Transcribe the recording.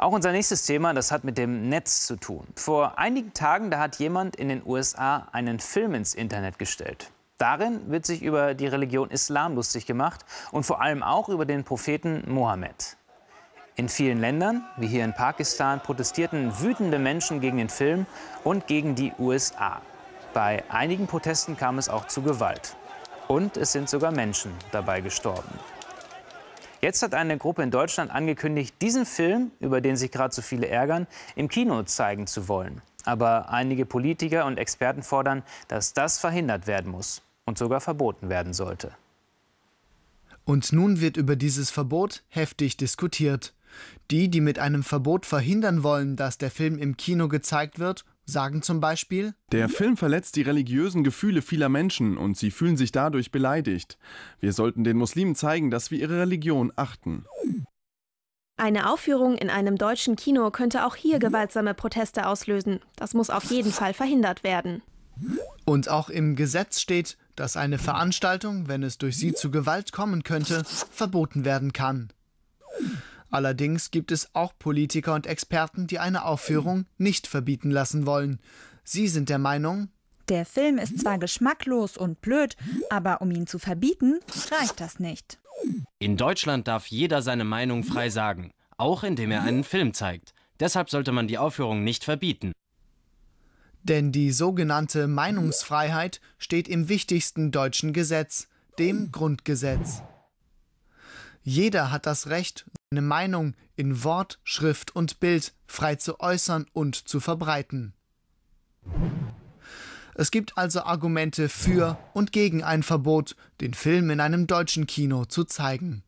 Auch unser nächstes Thema, das hat mit dem Netz zu tun. Vor einigen Tagen, da hat jemand in den USA einen Film ins Internet gestellt. Darin wird sich über die Religion Islam lustig gemacht und vor allem auch über den Propheten Mohammed. In vielen Ländern, wie hier in Pakistan, protestierten wütende Menschen gegen den Film und gegen die USA. Bei einigen Protesten kam es auch zu Gewalt. Und es sind sogar Menschen dabei gestorben. Jetzt hat eine Gruppe in Deutschland angekündigt, diesen Film, über den sich gerade so viele ärgern, im Kino zeigen zu wollen. Aber einige Politiker und Experten fordern, dass das verhindert werden muss und sogar verboten werden sollte. Und nun wird über dieses Verbot heftig diskutiert. Die, die mit einem Verbot verhindern wollen, dass der Film im Kino gezeigt wird, sagen zum Beispiel, der Film verletzt die religiösen Gefühle vieler Menschen und sie fühlen sich dadurch beleidigt. Wir sollten den Muslimen zeigen, dass wir ihre Religion achten. Eine Aufführung in einem deutschen Kino könnte auch hier gewaltsame Proteste auslösen. Das muss auf jeden Fall verhindert werden. Und auch im Gesetz steht, dass eine Veranstaltung, wenn es durch sie zu Gewalt kommen könnte, verboten werden kann. Allerdings gibt es auch Politiker und Experten, die eine Aufführung nicht verbieten lassen wollen. Sie sind der Meinung, der Film ist zwar geschmacklos und blöd, aber um ihn zu verbieten, reicht das nicht. In Deutschland darf jeder seine Meinung frei sagen, auch indem er einen Film zeigt. Deshalb sollte man die Aufführung nicht verbieten. Denn die sogenannte Meinungsfreiheit steht im wichtigsten deutschen Gesetz, dem Grundgesetz. Jeder hat das Recht, seine Meinung in Wort, Schrift und Bild frei zu äußern und zu verbreiten. Es gibt also Argumente für und gegen ein Verbot, den Film in einem deutschen Kino zu zeigen.